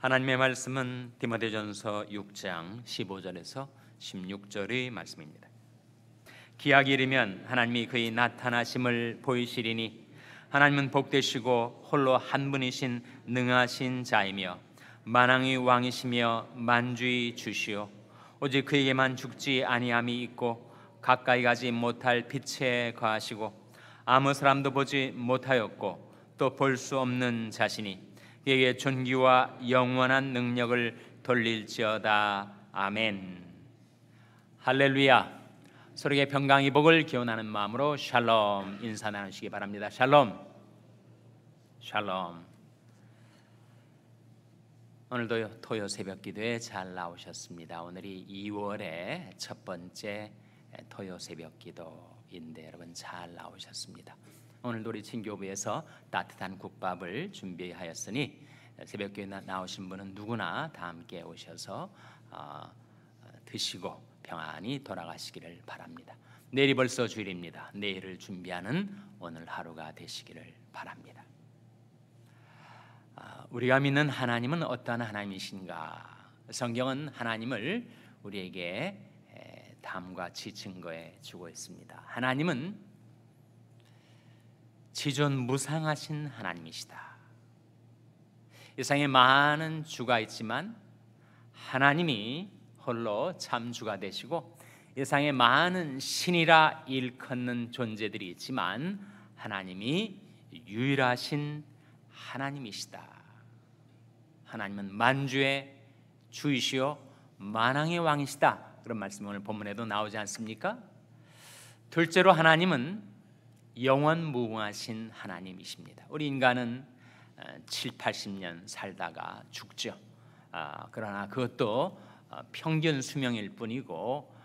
하나님의 말씀은 디모데전서 6장 15절에서 16절의 말씀입니다. 기약이 이르면 하나님이 그의 나타나심을 보이시리니 하나님은 복되시고 홀로 한 분이신 능하신 자이며 만왕의 왕이시며 만주의 주시오 오직 그에게만 죽지 아니함이 있고 가까이 가지 못할 빛에 가하시고 아무 사람도 보지 못하였고 또 볼 수 없는 자신이 그에게 존귀와 영원한 능력을 돌릴지어다. 아멘. 할렐루야. 서로의 평강이 복을 기원하는 마음으로 샬롬 인사 나누시기 바랍니다. 샬롬. 샬롬. 오늘도 토요 새벽 기도에 잘 나오셨습니다. 오늘이 2월의 첫 번째 토요 새벽 기도인데 여러분 잘 나오셨습니다. 오늘도 우리 친교부에서 따뜻한 국밥을 준비하였으니 새벽교회 나오신 분은 누구나 다 함께 오셔서 어, 드시고 평안히 돌아가시기를 바랍니다. 내일이 벌써 주일입니다. 내일을 준비하는 오늘 하루가 되시기를 바랍니다. 아, 우리가 믿는 하나님은 어떠한 하나님이신가? 성경은 하나님을 우리에게 담과 지증거에 주고 있습니다. 하나님은 지존 무상하신 하나님이시다. 세상에 많은 주가 있지만 하나님이 홀로 참 주가 되시고 세상에 많은 신이라 일컫는 존재들이 있지만 하나님이 유일하신 하나님이시다. 하나님은 만주의 주이시요 만왕의 왕이시다. 그런 말씀 오늘 본문에도 나오지 않습니까? 둘째로 하나님은 영원 무궁하신 하나님이십니다. 우리 인간은 7, 어, 80년 살다가 죽죠. 어, 그러나 그것도 어, 평균 수명일 뿐이고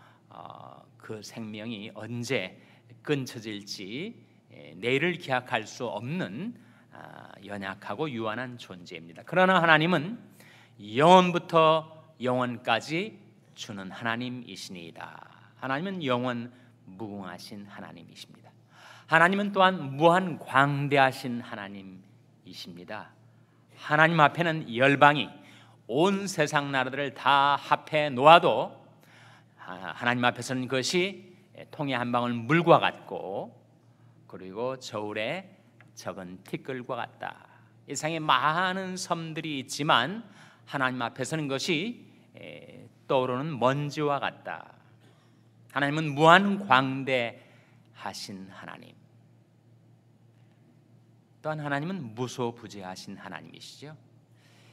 그 생명이 언제 끊쳐질지 내일을 예, 기약할 수 없는 아, 연약하고 유한한 존재입니다. 그러나 하나님은 영원부터 영원까지 주는 하나님이시니이다. 하나님은 영원 무궁하신 하나님이십니다. 하나님은 또한 무한 광대하신 하나님이십니다. 하나님 앞에는 열방이 온 세상 나라들을 다 합해 놓아도 하나님 앞에서는 그것이 통에 한 방울 물과 같고 그리고 저울에 적은 티끌과 같다. 세상에 많은 섬들이 있지만 하나님 앞에서는 것이 떠오르는 먼지와 같다. 하나님은 무한 광대 하신 하나님. 또한 하나님은 무소부재하신 하나님이시죠.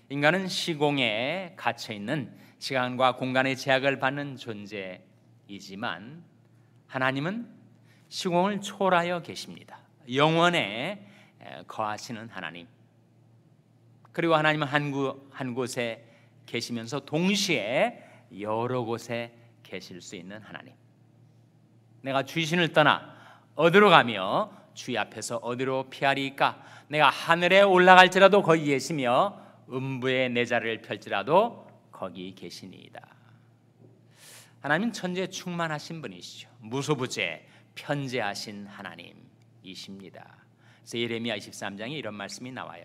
인간은 시공에 갇혀 있는 시간과 공간의 제약을 받는 존재이지만 하나님은 시공을 초월하여 계십니다. 영원에 거하시는 하나님. 그리고 하나님은 한, 구, 한 곳에 계시면서 동시에 여러 곳에 계실 수 있는 하나님. 내가 주신을 떠나 어디로 가며 주의 앞에서 어디로 피하리까? 내가 하늘에 올라갈지라도 거기 계시며 음부의 내 자를 펼지라도 거기 계시니이다. 하나님 천재 충만하신 분이시죠. 무소부재 편재하신 하나님이십니다. 예레미야 23장에 이런 말씀이 나와요.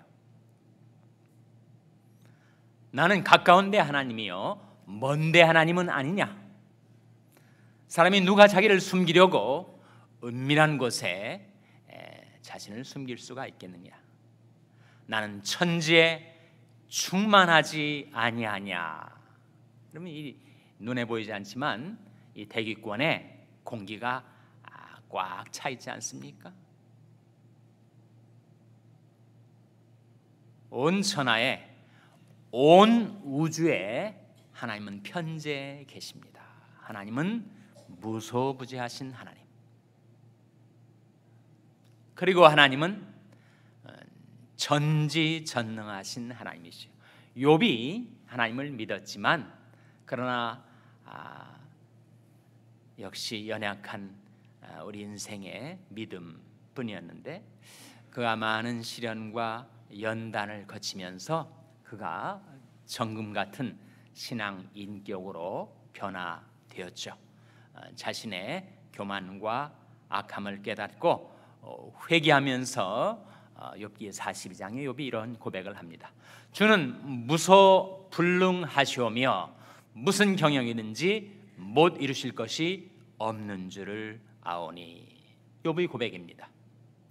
나는 가까운데 하나님이요 먼데 하나님은 아니냐. 사람이 누가 자기를 숨기려고 은밀한 곳에 자신을 숨길 수가 있겠느냐? 나는 천지에 충만하지 아니하냐? 그러면 이 눈에 보이지 않지만 이 대기권에 공기가 꽉 차 있지 않습니까? 온 천하에 온 우주에 하나님은 편재 계십니다. 하나님은 무소부지하신 하나님. 그리고 하나님은 어, 전지전능하신 하나님이시요. 욥이 하나님을 믿었지만 그러나 아, 역시 연약한 아, 우리 인생의 믿음뿐이었는데 그가 많은 시련과 연단을 거치면서 그가 정금 같은 신앙 인격으로 변화되었죠. 어, 자신의 교만과 악함을 깨닫고 어, 회개하면서 어, 욥기 42장에 욥이 이런 고백을 합니다. 주는 무소 불능하시오며 무슨 경영이든지 못 이루실 것이 없는 줄을 아오니 욥의 고백입니다.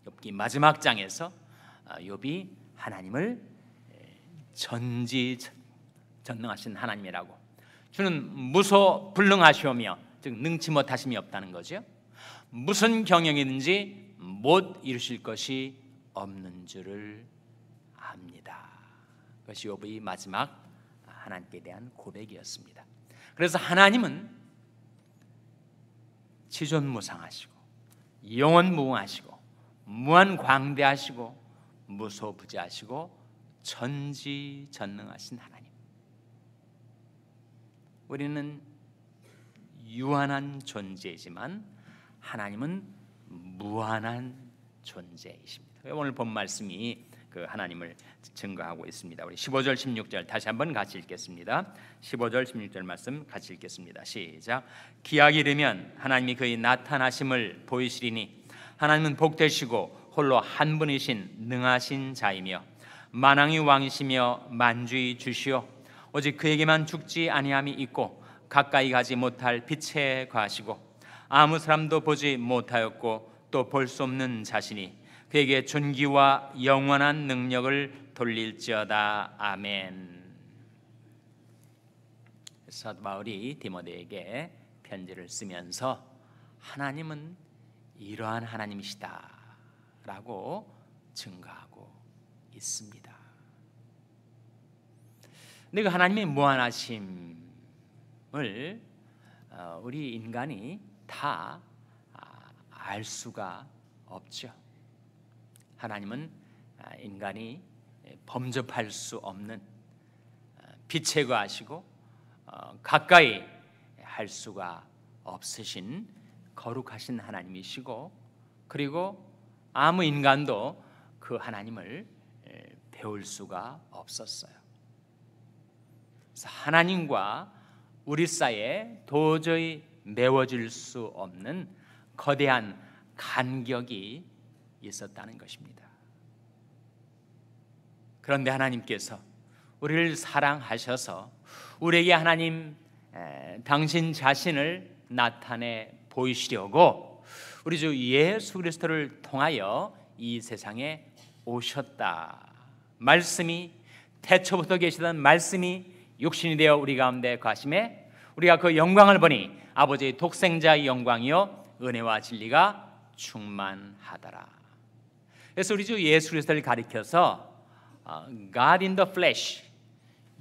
욥기 마지막 장에서 욥이 하나님을 예, 전지 전능하신 하나님이라고 주는 무소 불능하시오며 즉 능치 못하심이 없다는 거죠. 무슨 경영이든지 못 이루실 것이 없는 줄을 압니다. 그것이 욥의 마지막 하나님께 대한 고백이었습니다. 그래서 하나님은 지존무상하시고 영원무궁하시고 무한광대하시고 무소부지하시고 전지전능하신 하나님. 우리는 유한한 존재지만 하나님은 무한한 존재이십니다. 오늘 본 말씀이 그 하나님을 증거하고 있습니다. 우리 15절 16절 다시 한번 같이 읽겠습니다. 15절 16절 말씀 같이 읽겠습니다. 시작. 기약이 되면 하나님이 그의 나타나심을 보이시리니 하나님은 복되시고 홀로 한 분이신 능하신 자이며 만왕의 왕이시며 만주의 주시오 오직 그에게만 죽지 아니함이 있고 가까이 가지 못할 빛에 과하시고 아무 사람도 보지 못하였고 또 볼 수 없는 자신이 그에게 존귀와 영원한 능력을 돌릴지어다 아멘. 사도 바울이 디모데에게 편지를 쓰면서 하나님은 이러한 하나님이시다라고 증가하고 있습니다. 근데 그 하나님의 무한하심 마음을 어, 우리 인간이 다알 아, 수가 없죠. 하나님은 아, 인간이 범접할 수 없는 비체과하시고 어, 어, 가까이 할 수가 없으신 거룩하신 하나님이시고 그리고 아무 인간도 그 하나님을 배울 수가 없었어요. 하나님과 우리 사이에 도저히 메워질 수 없는 거대한 간격이 있었다는 것입니다. 그런데 하나님께서 우리를 사랑하셔서 우리에게 하나님 당신 자신을 나타내 보이시려고 우리 주 예수 그리스도를 통하여 이 세상에 오셨다. 말씀이 태초부터 계시던 말씀이 육신이 되어 우리 가운데 과심에 우리가 그 영광을 보니 아버지의 독생자의 영광이요 은혜와 진리가 충만하더라. 그래서 우리 주 예수 그리스도를 가리켜서 어, God in the flesh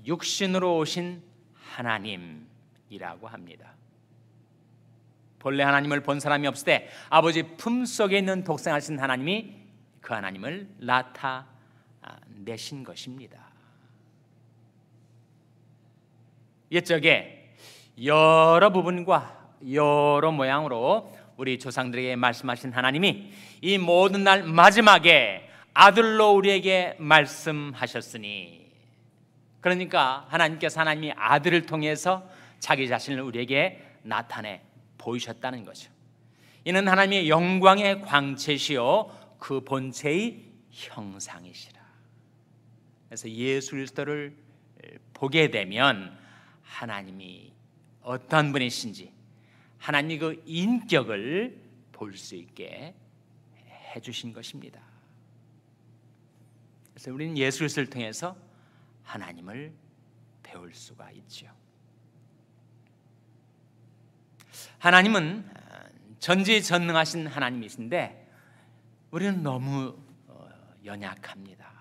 육신으로 오신 하나님이라고 합니다. 본래 하나님을 본 사람이 없을 때 아버지 품속에 있는 독생하신 하나님이 그 하나님을 나타내신 것입니다. 옛적에 여러 부분과 여러 모양으로 우리 조상들에게 말씀하신 하나님이 이 모든 날 마지막에 아들로 우리에게 말씀하셨으니 그러니까 하나님께서 하나님이 아들을 통해서 자기 자신을 우리에게 나타내 보이셨다는 거죠. 이는 하나님의 영광의 광채시요 그 본체의 형상이시라. 그래서 예수 그리스도를 보게 되면 하나님이 어떠한 분이신지 하나님의 그 인격을 볼 수 있게 해 주신 것입니다. 그래서 우리는 예수 를 통해서 하나님을 배울 수가 있지 하나님은 전지전능하신 하나님이신데 우리는 너무 어, 연약합니다.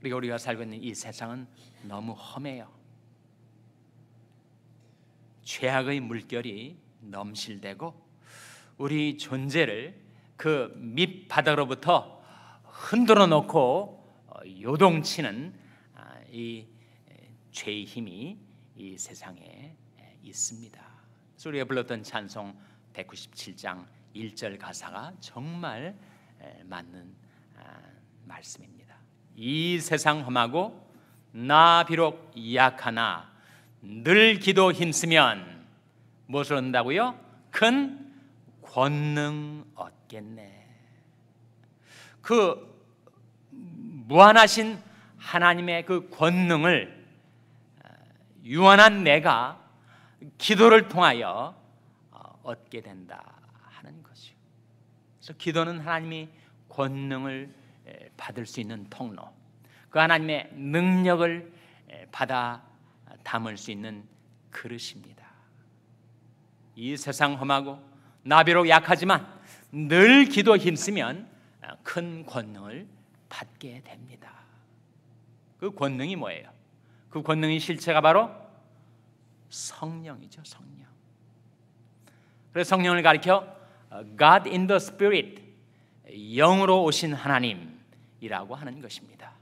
그리고 우리가 살고 있는 이 세상은 너무 험해요. 죄악의 물결이 넘실대고 우리 존재를 그 밑바닥으로부터 흔들어 놓고 어, 요동치는 아, 이 죄의 힘이 이 세상에 있습니다. 우리가 불렀던 찬송 197장 1절 가사가 정말 맞는 아, 말씀입니다. 이 세상 험하고 나 비록 약하나 늘 기도 힘쓰면 무엇을 얻는다고요? 큰 권능 얻겠네. 그 무한하신 하나님의 그 권능을 어, 유한한 내가 기도를 통하여 어, 얻게 된다 하는 것이요. 그래서 기도는 하나님이 권능을 받을 수 있는 통로, 그 하나님의 능력을 받아 담을 수 있는 그릇입니다. 이 세상 험하고 나비로 약하지만 늘 기도 힘쓰면 큰 권능을 받게 됩니다. 그 권능이 뭐예요? 그 권능의 실체가 바로 성령이죠, 성령. 그래서 성령을 가리켜 God in the Spirit, 영으로 오신 하나님이라고 하는 것입니다.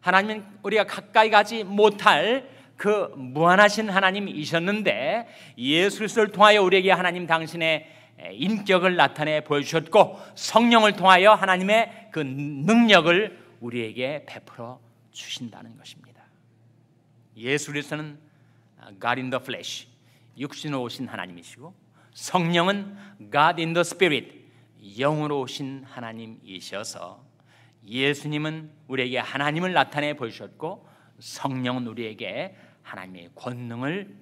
하나님은 우리가 가까이 가지 못할 그 무한하신 하나님이셨는데 예수 그리스도를 통하여 우리에게 하나님 당신의 인격을 나타내 보여주셨고 성령을 통하여 하나님의 그 능력을 우리에게 베풀어 주신다는 것입니다. 예수 그리스도는 God in the flesh 육신으로 오신 하나님이시고 성령은 God in the spirit 영으로 오신 하나님이셔서 예수님은 우리에게 하나님을 나타내 보이셨고 성령은 우리에게 하나님의 권능을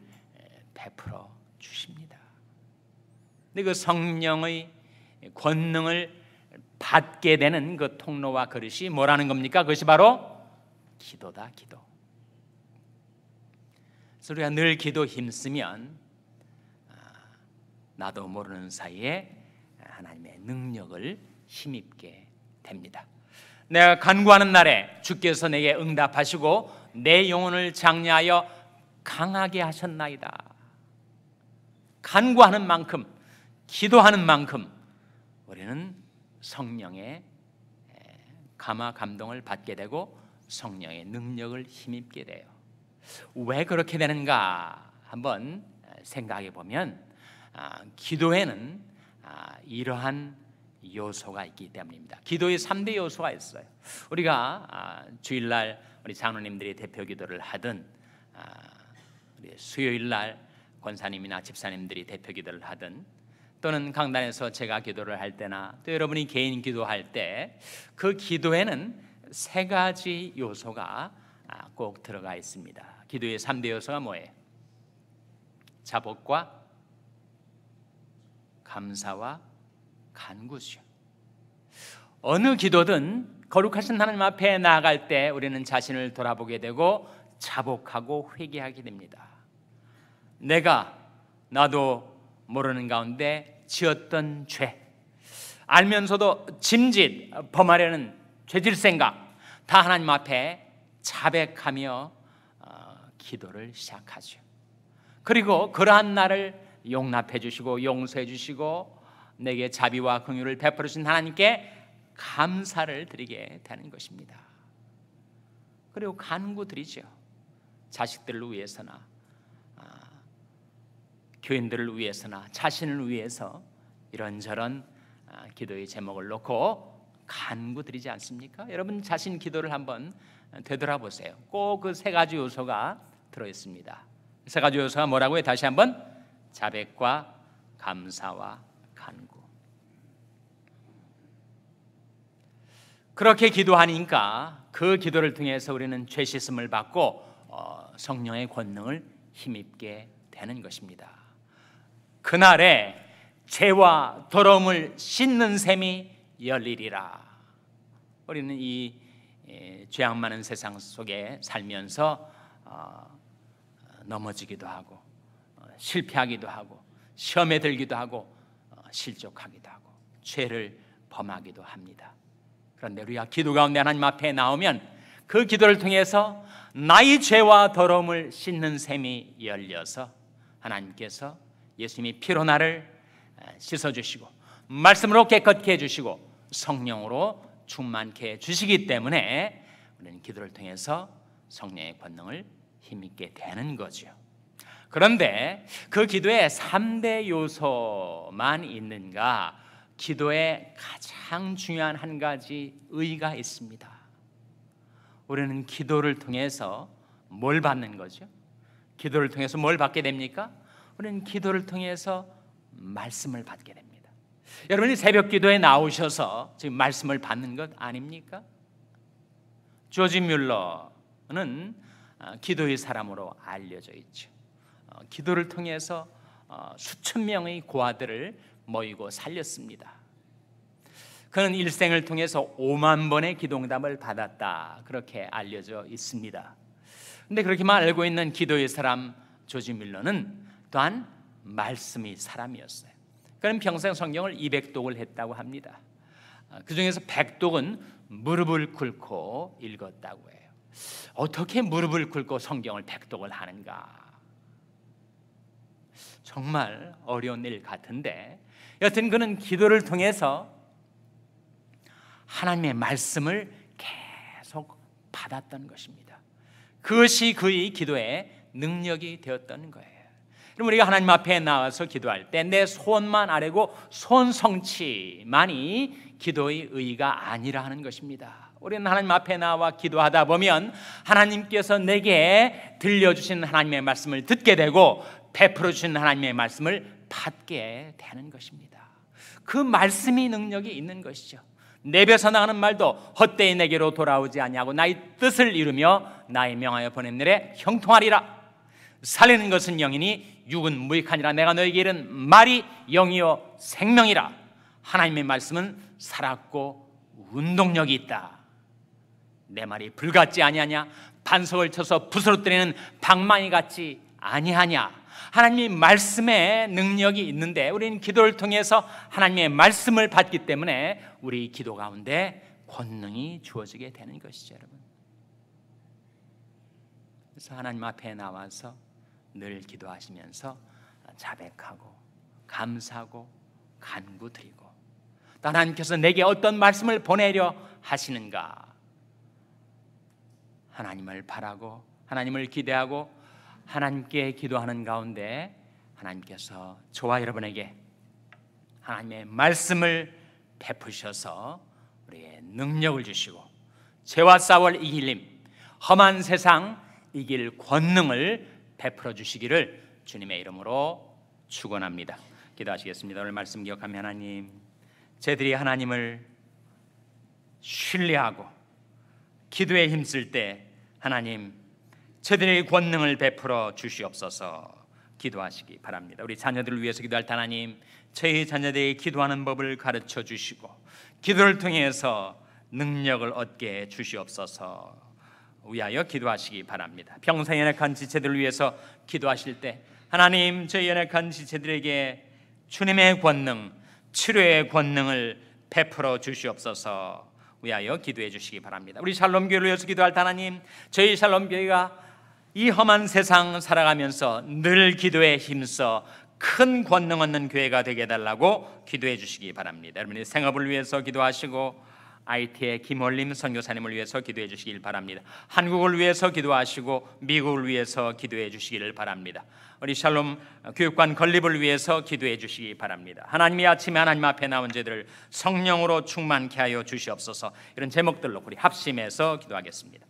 베풀어 주십니다. 그 성령의 권능을 받게 되는 그 통로와 그릇이 뭐라는 겁니까? 그것이 바로 기도다, 기도. 그래서 우리가 늘 기도 힘쓰면 아, 나도 모르는 사이에 하나님의 능력을 힘입게 됩니다. 내가 간구하는 날에 주께서 내게 응답하시고 내 영혼을 장려하여 강하게 하셨나이다. 간구하는 만큼, 기도하는 만큼 우리는 성령의 감화 감동을 받게 되고 성령의 능력을 힘입게 돼요. 왜 그렇게 되는가 한번 생각해 보면 아, 기도에는 아, 이러한 요소가 있기 때문입니다. 기도의 3대 요소가 있어요. 우리가 아, 주일날 우리 장로님들이 대표 기도를 하든 아, 수요일날 권사님이나 집사님들이 대표 기도를 하든 또는 강단에서 제가 기도를 할 때나 또 여러분이 개인 기도할 때 그 기도에는 세 가지 요소가 아, 꼭 들어가 있습니다. 기도의 3대 요소가 뭐예요? 자복과 감사와 간구시오. 어느 기도든 거룩하신 하나님 앞에 나아갈 때 우리는 자신을 돌아보게 되고 자복하고 회개하게 됩니다. 내가 나도 모르는 가운데 지었던 죄, 알면서도 짐짓 범하려는 죄질 생각 다 하나님 앞에 자백하며 어, 기도를 시작하죠. 그리고 그러한 나를 용납해 주시고 용서해 주시고 내게 자비와 긍휼을 베풀어 주신 하나님께 감사를 드리게 되는 것입니다. 그리고 간구 드리죠. 자식들을 위해서나 아, 교인들을 위해서나 자신을 위해서 이런저런 아, 기도의 제목을 놓고 간구 드리지 않습니까? 여러분 자신 기도를 한번 되돌아보세요. 꼭 그 세 가지 요소가 들어 있습니다. 세 가지 요소가 뭐라고요? 다시 한번 자백과 감사와 간구. 그렇게 기도하니까 그 기도를 통해서 우리는 죄 씻음을 받고 어, 성령의 권능을 힘입게 되는 것입니다. 그날에 죄와 더러움을 씻는 셈이 열리리라. 우리는 이 예, 죄악 많은 세상 속에 살면서 어, 넘어지기도 하고 어, 실패하기도 하고 시험에 들기도 하고 실족하기도 하고 죄를 범하기도 합니다. 그런데 우리가 기도 가운데 하나님 앞에 나오면 그 기도를 통해서 나의 죄와 더러움을 씻는 셈이 열려서 하나님께서 예수님이 피로 나를 씻어 주시고 말씀으로 깨끗게 해 주시고 성령으로 충만케 해 주시기 때문에 우리는 기도를 통해서 성령의 권능을 힘있게 되는 거죠. 그런데 그 기도에 3대 요소만 있는가? 기도에 가장 중요한 한 가지 의가 있습니다. 우리는 기도를 통해서 뭘 받는 거죠? 기도를 통해서 뭘 받게 됩니까? 우리는 기도를 통해서 말씀을 받게 됩니다. 여러분이 새벽 기도에 나오셔서 지금 말씀을 받는 것 아닙니까? 조지 뮬러는 아, 기도의 사람으로 알려져 있죠. 어, 기도를 통해서 어, 수천 명의 고아들을 모이고 살렸습니다. 그는 일생을 통해서 5만 번의 기도응을 받았다. 그렇게 알려져 있습니다. 근데 그렇게만 알고 있는 기도의 사람 조지 밀러는 또한 말씀이 사람이었어요. 그는 평생 성경을 200독을 했다고 합니다. 어, 그 중에서 100독은 무릎을 꿇고 읽었다고 해요. 어떻게 무릎을 꿇고 성경을 100독을 하는가? 정말 어려운 일 같은데 여튼 그는 기도를 통해서 하나님의 말씀을 계속 받았던 것입니다. 그것이 그의 기도의 능력이 되었던 거예요. 그럼 우리가 하나님 앞에 나와서 기도할 때 내 소원만 아래고 소 성취만이 기도의 의의가 아니라 하는 것입니다. 우리는 하나님 앞에 나와 기도하다 보면 하나님께서 내게 들려주신 하나님의 말씀을 듣게 되고 베풀어 주신 하나님의 말씀을 받게 되는 것입니다. 그 말씀이 능력이 있는 것이죠. 내벼서 나가는 말도 헛되이 내게로 돌아오지 아니하고 나의 뜻을 이루며 나의 명하여 보낸 일에 형통하리라. 살리는 것은 영이니 육은 무익하니라 내가 너에게 이른 말이 영이요 생명이라. 하나님의 말씀은 살았고 운동력이 있다. 내 말이 불같지 아니하냐 반석을 쳐서 부스러뜨리는 방망이 같이 아니하냐 하나님의 말씀에 능력이 있는데 우리는 기도를 통해서 하나님의 말씀을 받기 때문에 우리 기도 가운데 권능이 주어지게 되는 것이죠, 여러분. 그래서 하나님 앞에 나와서 늘 기도하시면서 자백하고 감사하고 간구드리고 또 하나님께서 내게 어떤 말씀을 보내려 하시는가 하나님을 바라고 하나님을 기대하고 하나님께 기도하는 가운데 하나님께서 저와 여러분에게 하나님의 말씀을 베푸셔서 우리의 능력을 주시고 죄와 싸울 이길 림 험한 세상 이길 권능을 베풀어 주시기를 주님의 이름으로 축원합니다. 기도하시겠습니다. 오늘 말씀 기억하며 하나님, 저들이 하나님을 신뢰하고 기도에 힘쓸 때 하나님 제들의 권능을 베풀어 주시옵소서 기도하시기 바랍니다. 우리 자녀들을 위해서 기도할 하나님, 저희 자녀들에게 기도하는 법을 가르쳐 주시고 기도를 통해서 능력을 얻게 주시옵소서. 위하여 기도하시기 바랍니다. 평생 연약한 지체들을 위해서 기도하실 때 하나님 저희 연약한 지체들에게 주님의 권능, 치료의 권능을 베풀어 주시옵소서. 위하여 기도해 주시기 바랍니다. 우리 샬롬교회를 위해서 기도할 하나님, 저희 샬롬교회가 이 험한 세상 살아가면서 늘 기도에 힘써 큰 권능 얻는 교회가 되게 해달라고 기도해 주시기 바랍니다. 여러분의 생업을 위해서 기도하시고 아이티의 김월림 선교사님을 위해서 기도해 주시길 바랍니다. 한국을 위해서 기도하시고 미국을 위해서 기도해 주시기를 바랍니다. 우리 샬롬 교육관 건립을 위해서 기도해 주시기 바랍니다. 하나님이 아침에 하나님 앞에 나온 죄들을 성령으로 충만케 하여 주시옵소서. 이런 제목들로 우리 합심해서 기도하겠습니다.